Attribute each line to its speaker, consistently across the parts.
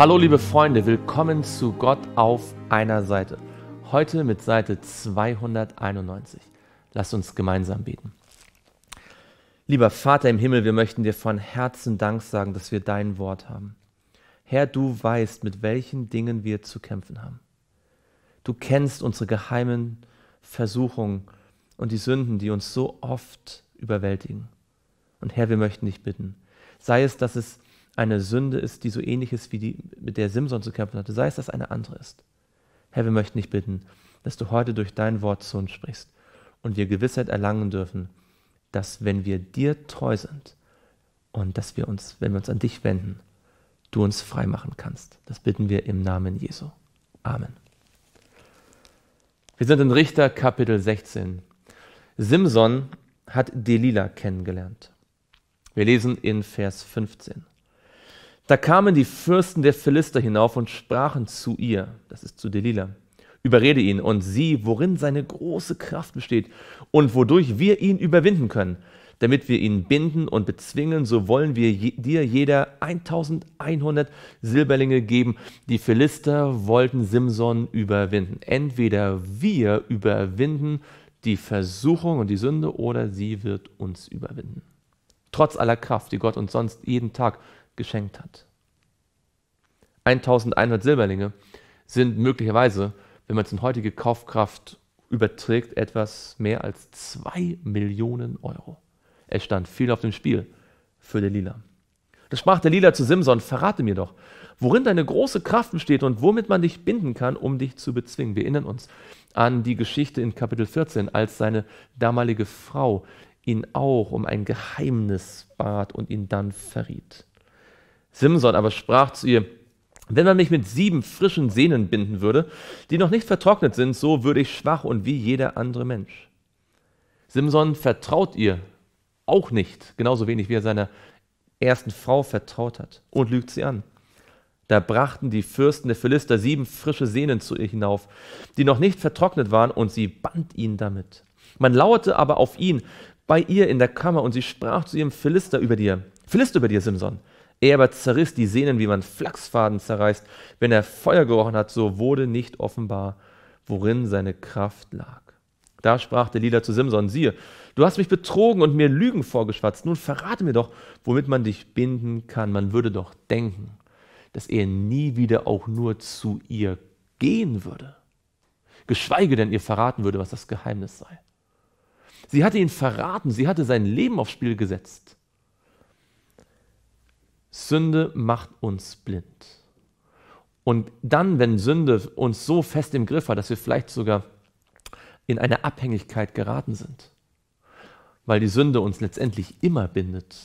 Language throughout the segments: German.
Speaker 1: Hallo liebe Freunde, willkommen zu Gott auf einer Seite. Heute mit Seite 291. Lasst uns gemeinsam beten. Lieber Vater im Himmel, wir möchten dir von Herzen Dank sagen, dass wir dein Wort haben. Herr, du weißt, mit welchen Dingen wir zu kämpfen haben. Du kennst unsere geheimen Versuchungen und die Sünden, die uns so oft überwältigen. Und Herr, wir möchten dich bitten, sei es, dass es eine Sünde ist, die so ähnlich ist wie die, mit der Simson zu kämpfen hatte, sei es, dass eine andere ist. Herr, wir möchten dich bitten, dass du heute durch dein Wort zu uns sprichst und wir Gewissheit erlangen dürfen, dass wenn wir dir treu sind und dass wir uns, wenn wir uns an dich wenden, du uns frei machen kannst. Das bitten wir im Namen Jesu. Amen. Wir sind in Richter Kapitel 16. Simson hat Delilah kennengelernt. Wir lesen in Vers 15. Da kamen die Fürsten der Philister hinauf und sprachen zu ihr, das ist zu Delilah, überrede ihn und sieh, worin seine große Kraft besteht und wodurch wir ihn überwinden können. Damit wir ihn binden und bezwingen, so wollen wir dir jeder 1100 Silberlinge geben. Die Philister wollten Simson überwinden. Entweder wir überwinden die Versuchung und die Sünde oder sie wird uns überwinden. Trotz aller Kraft, die Gott uns sonst jeden Tag geschenkt hat. 1100 Silberlinge sind möglicherweise, wenn man es in heutige Kaufkraft überträgt, etwas mehr als 2 Millionen Euro. Es stand viel auf dem Spiel für Delila. Da sprach Delila zu Simson, verrate mir doch, worin deine große Kraft besteht und womit man dich binden kann, um dich zu bezwingen. Wir erinnern uns an die Geschichte in Kapitel 14, als seine damalige Frau ihn auch um ein Geheimnis bat und ihn dann verriet. Simson aber sprach zu ihr, wenn man mich mit sieben frischen Sehnen binden würde, die noch nicht vertrocknet sind, so würde ich schwach und wie jeder andere Mensch. Simson vertraut ihr auch nicht, genauso wenig wie er seiner ersten Frau vertraut hat, und lügt sie an. Da brachten die Fürsten der Philister sieben frische Sehnen zu ihr hinauf, die noch nicht vertrocknet waren, und sie band ihn damit. Man lauerte aber auf ihn bei ihr in der Kammer, und sie sprach zu ihrem Philister über dir, Philister über dir, Simson, er aber zerriss die Sehnen, wie man Flachsfaden zerreißt. Wenn er Feuer gerochen hat, so wurde nicht offenbar, worin seine Kraft lag. Da sprach der Lieder zu Simson, siehe, du hast mich betrogen und mir Lügen vorgeschwatzt. Nun verrate mir doch, womit man dich binden kann. Man würde doch denken, dass er nie wieder auch nur zu ihr gehen würde. Geschweige denn ihr verraten würde, was das Geheimnis sei. Sie hatte ihn verraten, sie hatte sein Leben aufs Spiel gesetzt. Sünde macht uns blind. Und dann, wenn Sünde uns so fest im Griff hat, dass wir vielleicht sogar in eine Abhängigkeit geraten sind, weil die Sünde uns letztendlich immer bindet,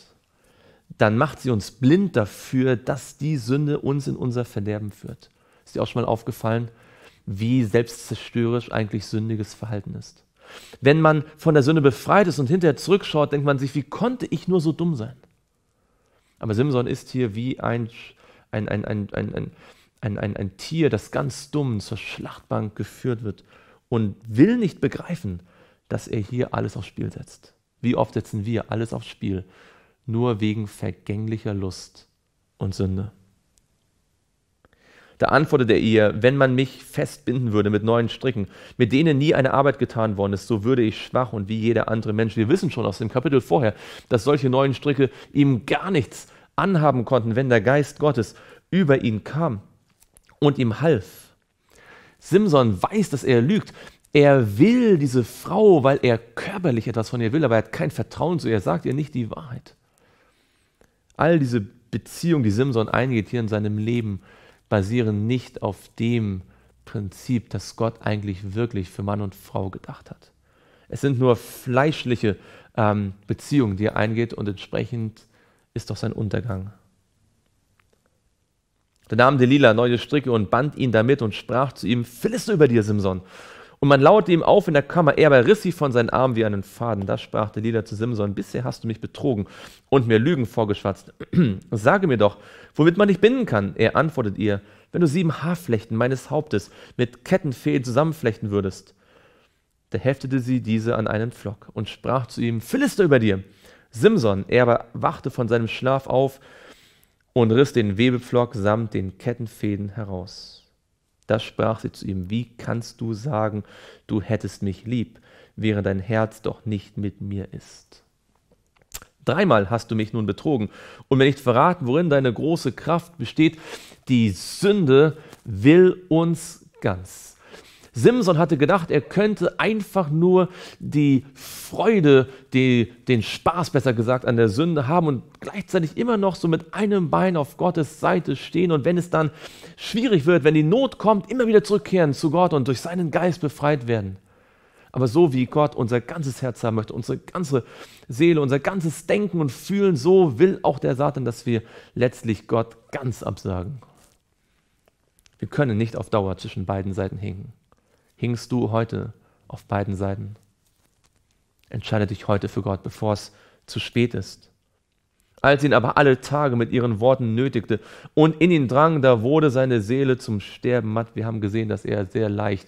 Speaker 1: dann macht sie uns blind dafür, dass die Sünde uns in unser Verderben führt. Ist dir auch schon mal aufgefallen, wie selbstzerstörerisch eigentlich sündiges Verhalten ist? Wenn man von der Sünde befreit ist und hinterher zurückschaut, denkt man sich, wie konnte ich nur so dumm sein? Aber Simson ist hier wie ein, ein, ein, ein, ein, ein, ein, ein Tier, das ganz dumm zur Schlachtbank geführt wird und will nicht begreifen, dass er hier alles aufs Spiel setzt. Wie oft setzen wir alles aufs Spiel, nur wegen vergänglicher Lust und Sünde? Da antwortet er ihr, wenn man mich festbinden würde mit neuen Stricken, mit denen nie eine Arbeit getan worden ist, so würde ich schwach und wie jeder andere Mensch. Wir wissen schon aus dem Kapitel vorher, dass solche neuen Stricke ihm gar nichts anhaben konnten, wenn der Geist Gottes über ihn kam und ihm half. Simson weiß, dass er lügt. Er will diese Frau, weil er körperlich etwas von ihr will, aber er hat kein Vertrauen zu ihr, er sagt ihr nicht die Wahrheit. All diese Beziehungen, die Simson eingeht hier in seinem Leben, basieren nicht auf dem Prinzip, das Gott eigentlich wirklich für Mann und Frau gedacht hat. Es sind nur fleischliche ähm, Beziehungen, die er eingeht und entsprechend ist doch sein Untergang. Da nahm Delila neue Stricke und band ihn damit und sprach zu ihm, Fällest du über dir, Simson? Und man lauerte ihm auf in der Kammer, er aber riss sie von seinen Armen wie einen Faden. Da sprach Delila zu Simson, bisher hast du mich betrogen und mir Lügen vorgeschwatzt. Sage mir doch, womit man dich binden kann. Er antwortet ihr, wenn du sieben Haarflechten meines Hauptes mit Kettenfäden zusammenflechten würdest. Da heftete sie diese an einen Flock und sprach zu ihm, Philister über dir. Simson. Er aber wachte von seinem Schlaf auf und riss den Webepflock samt den Kettenfäden heraus. Da sprach sie zu ihm, wie kannst du sagen, du hättest mich lieb, während dein Herz doch nicht mit mir ist? Dreimal hast du mich nun betrogen und mir nicht verraten, worin deine große Kraft besteht. Die Sünde will uns ganz. Simson hatte gedacht, er könnte einfach nur die Freude, die, den Spaß besser gesagt an der Sünde haben und gleichzeitig immer noch so mit einem Bein auf Gottes Seite stehen und wenn es dann schwierig wird, wenn die Not kommt, immer wieder zurückkehren zu Gott und durch seinen Geist befreit werden. Aber so wie Gott unser ganzes Herz haben möchte, unsere ganze Seele, unser ganzes Denken und Fühlen, so will auch der Satan, dass wir letztlich Gott ganz absagen. Wir können nicht auf Dauer zwischen beiden Seiten hinken hingst du heute auf beiden Seiten. Entscheide dich heute für Gott, bevor es zu spät ist. Als ihn aber alle Tage mit ihren Worten nötigte und in ihn drang, da wurde seine Seele zum Sterben matt. Wir haben gesehen, dass er sehr leicht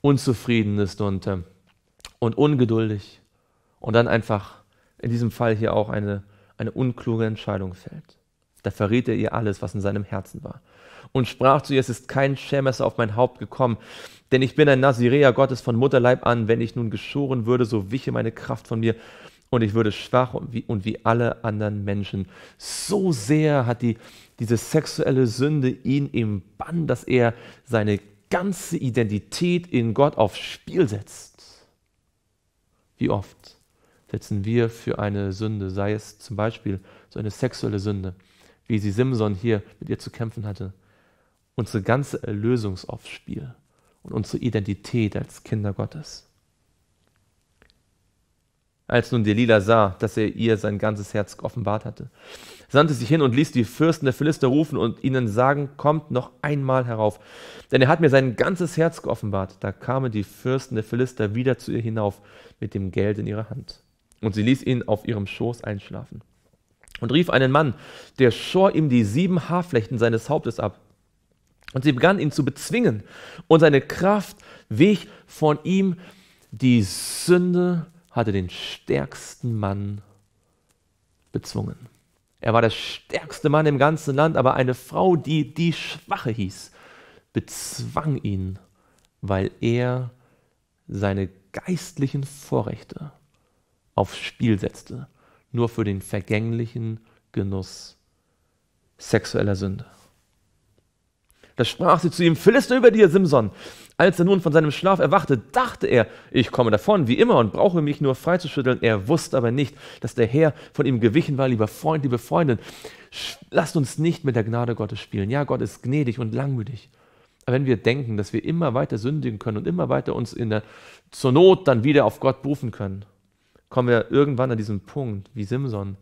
Speaker 1: unzufrieden ist und, ähm, und ungeduldig und dann einfach in diesem Fall hier auch eine, eine unkluge Entscheidung fällt. Da verriet er ihr alles, was in seinem Herzen war und sprach zu ihr, es ist kein Schermesser auf mein Haupt gekommen. Denn ich bin ein Nazirea Gottes von Mutterleib an. Wenn ich nun geschoren würde, so wiche meine Kraft von mir und ich würde schwach und wie, und wie alle anderen Menschen. So sehr hat die, diese sexuelle Sünde ihn im Bann, dass er seine ganze Identität in Gott aufs Spiel setzt. Wie oft setzen wir für eine Sünde, sei es zum Beispiel so eine sexuelle Sünde, wie sie Simson hier mit ihr zu kämpfen hatte, unsere ganze Erlösung aufs Spiel und unsere Identität als Kinder Gottes. Als nun Delila sah, dass er ihr sein ganzes Herz offenbart hatte, sandte sich hin und ließ die Fürsten der Philister rufen und ihnen sagen, kommt noch einmal herauf, denn er hat mir sein ganzes Herz geoffenbart. Da kamen die Fürsten der Philister wieder zu ihr hinauf mit dem Geld in ihrer Hand. Und sie ließ ihn auf ihrem Schoß einschlafen und rief einen Mann, der schor ihm die sieben Haarflechten seines Hauptes ab. Und sie begann ihn zu bezwingen und seine Kraft wich von ihm. Die Sünde hatte den stärksten Mann bezwungen. Er war der stärkste Mann im ganzen Land, aber eine Frau, die die Schwache hieß, bezwang ihn, weil er seine geistlichen Vorrechte aufs Spiel setzte, nur für den vergänglichen Genuss sexueller Sünde. Da sprach sie zu ihm, Philister über dir, Simson. Als er nun von seinem Schlaf erwachte, dachte er, ich komme davon, wie immer, und brauche mich nur freizuschütteln. Er wusste aber nicht, dass der Herr von ihm gewichen war, lieber Freund, liebe Freundin. Lasst uns nicht mit der Gnade Gottes spielen. Ja, Gott ist gnädig und langmütig. Aber wenn wir denken, dass wir immer weiter sündigen können und immer weiter uns in der, zur Not dann wieder auf Gott berufen können, kommen wir irgendwann an diesen Punkt, wie Simson,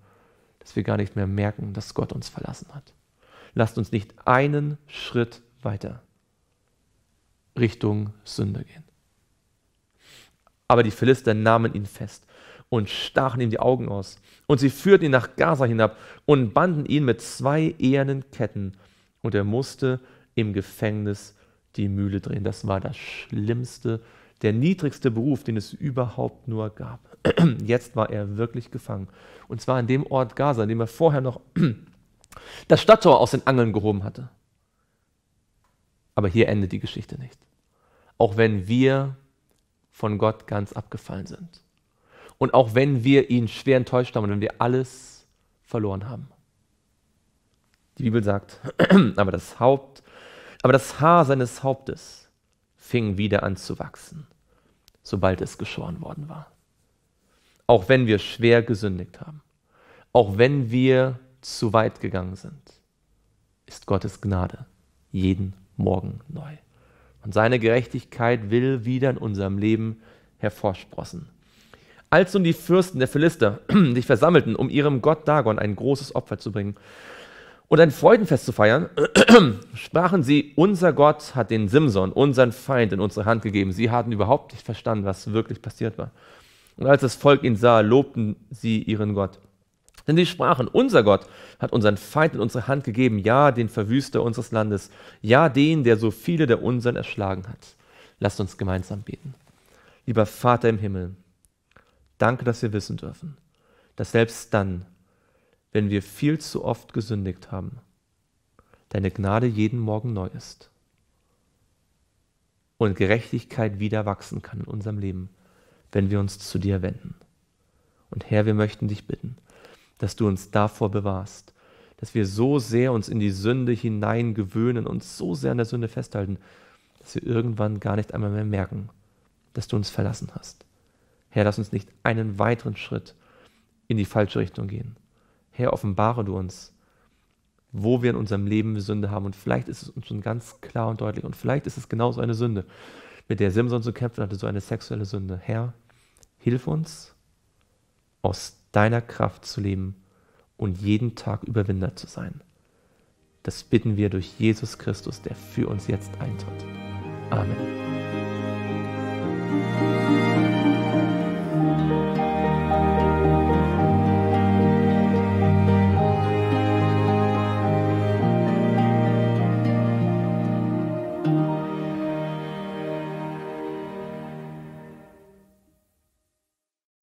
Speaker 1: dass wir gar nicht mehr merken, dass Gott uns verlassen hat. Lasst uns nicht einen Schritt weiter Richtung Sünde gehen. Aber die Philister nahmen ihn fest und stachen ihm die Augen aus. Und sie führten ihn nach Gaza hinab und banden ihn mit zwei ehernen Ketten. Und er musste im Gefängnis die Mühle drehen. Das war das Schlimmste, der niedrigste Beruf, den es überhaupt nur gab. Jetzt war er wirklich gefangen. Und zwar an dem Ort Gaza, an dem er vorher noch das Stadttor aus den Angeln gehoben hatte. Aber hier endet die Geschichte nicht. Auch wenn wir von Gott ganz abgefallen sind. Und auch wenn wir ihn schwer enttäuscht haben und wenn wir alles verloren haben. Die Bibel sagt, aber das Haupt, aber das Haar seines Hauptes fing wieder an zu wachsen, sobald es geschoren worden war. Auch wenn wir schwer gesündigt haben, auch wenn wir zu weit gegangen sind, ist Gottes Gnade jeden morgen neu. Und seine Gerechtigkeit will wieder in unserem Leben hervorsprossen. Als nun die Fürsten der Philister sich versammelten, um ihrem Gott Dagon ein großes Opfer zu bringen und ein Freudenfest zu feiern, sprachen sie, unser Gott hat den Simson, unseren Feind, in unsere Hand gegeben. Sie hatten überhaupt nicht verstanden, was wirklich passiert war. Und als das Volk ihn sah, lobten sie ihren Gott. Denn sie sprachen, unser Gott hat unseren Feind in unsere Hand gegeben, ja, den Verwüster unseres Landes, ja, den, der so viele der unseren erschlagen hat. Lasst uns gemeinsam beten. Lieber Vater im Himmel, danke, dass wir wissen dürfen, dass selbst dann, wenn wir viel zu oft gesündigt haben, deine Gnade jeden Morgen neu ist und Gerechtigkeit wieder wachsen kann in unserem Leben, wenn wir uns zu dir wenden. Und Herr, wir möchten dich bitten, dass du uns davor bewahrst, dass wir so sehr uns in die Sünde hineingewöhnen und so sehr an der Sünde festhalten, dass wir irgendwann gar nicht einmal mehr merken, dass du uns verlassen hast. Herr, lass uns nicht einen weiteren Schritt in die falsche Richtung gehen. Herr, offenbare du uns, wo wir in unserem Leben Sünde haben. Und vielleicht ist es uns schon ganz klar und deutlich. Und vielleicht ist es genauso eine Sünde, mit der Simson zu kämpfen hatte, so eine sexuelle Sünde. Herr, hilf uns, aus deiner Kraft zu leben und jeden Tag Überwinder zu sein. Das bitten wir durch Jesus Christus, der für uns jetzt eintritt. Amen.